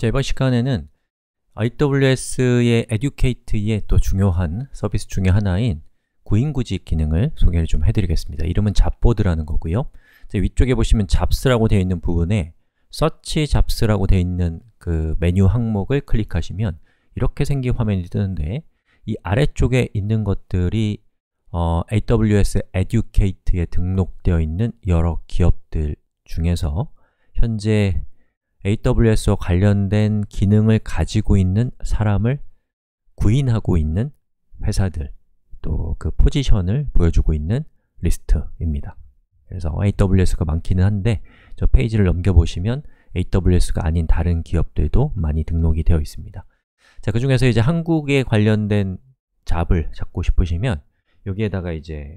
자, 이번 시간에는 AWS의 Educate의 또 중요한 서비스 중의 하나인 구인구직 기능을 소개를 좀 해드리겠습니다. 이름은 잡보드라는 거고요. 자, 위쪽에 보시면 잡스라고 되어 있는 부분에 서치 잡스라고 되어 있는 그 메뉴 항목을 클릭하시면 이렇게 생긴 화면이 뜨는데 이 아래쪽에 있는 것들이 어, AWS Educate에 등록되어 있는 여러 기업들 중에서 현재 AWS와 관련된 기능을 가지고 있는 사람을 구인하고 있는 회사들 또 그 포지션을 보여주고 있는 리스트입니다 그래서 AWS가 많기는 한데 저 페이지를 넘겨보시면 AWS가 아닌 다른 기업들도 많이 등록이 되어 있습니다 자, 그 중에서 이제 한국에 관련된 잡을 잡고 싶으시면 여기에다가 이제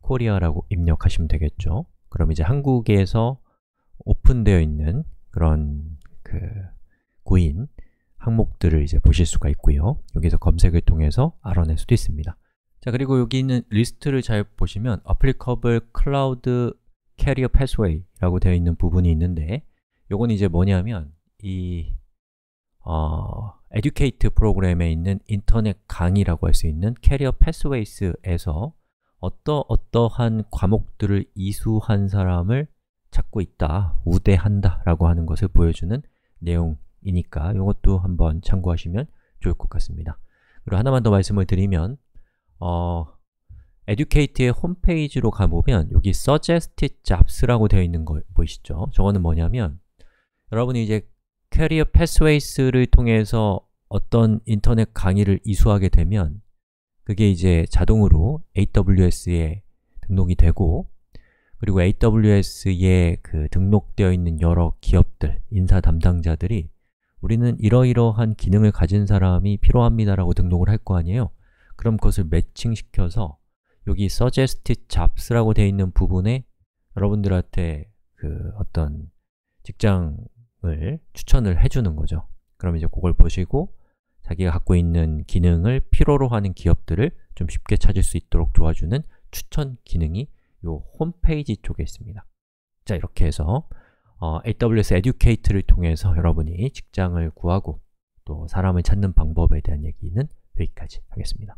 코리아라고 입력하시면 되겠죠 그럼 이제 한국에서 오픈되어 있는 그런 그 구인 항목들을 이제 보실 수가 있고요. 여기서 검색을 통해서 알아낼 수도 있습니다. 자, 그리고 여기 있는 리스트를 잘 보시면 applicable cloud carrier pathway라고 되어 있는 부분이 있는데 요건 이제 뭐냐면 이 어, educate 프로그램에 있는 인터넷 강의라고 할 수 있는 Carrier p a 어패 w 웨이스에서 어떠 어떠한 과목들을 이수한 사람을 찾고 있다, 우대한다 라고 하는 것을 보여주는 내용이니까 이것도 한번 참고하시면 좋을 것 같습니다. 그리고 하나만 더 말씀을 드리면 어, 에듀케이트의 홈페이지로 가보면 여기 Suggested Jobs라고 되어 있는 거 보이시죠? 저거는 뭐냐면 여러분이 이제 캐리어 패스웨이스를 통해서 어떤 인터넷 강의를 이수하게 되면 그게 이제 자동으로 AWS에 등록이 되고 그리고 AWS에 그 등록되어 있는 여러 기업들, 인사 담당자들이 우리는 이러이러한 기능을 가진 사람이 필요합니다라고 등록을 할 거 아니에요? 그럼 그것을 매칭시켜서 여기 suggest jobs라고 되어 있는 부분에 여러분들한테 그 어떤 직장을 추천을 해주는 거죠. 그럼 이제 그걸 보시고 자기가 갖고 있는 기능을 필요로 하는 기업들을 좀 쉽게 찾을 수 있도록 도와주는 추천 기능이 요 홈페이지 쪽에 있습니다. 자, 이렇게 해서 어, AWS Educate를 통해서 여러분이 직장을 구하고 또 사람을 찾는 방법에 대한 얘기는 여기까지 하겠습니다.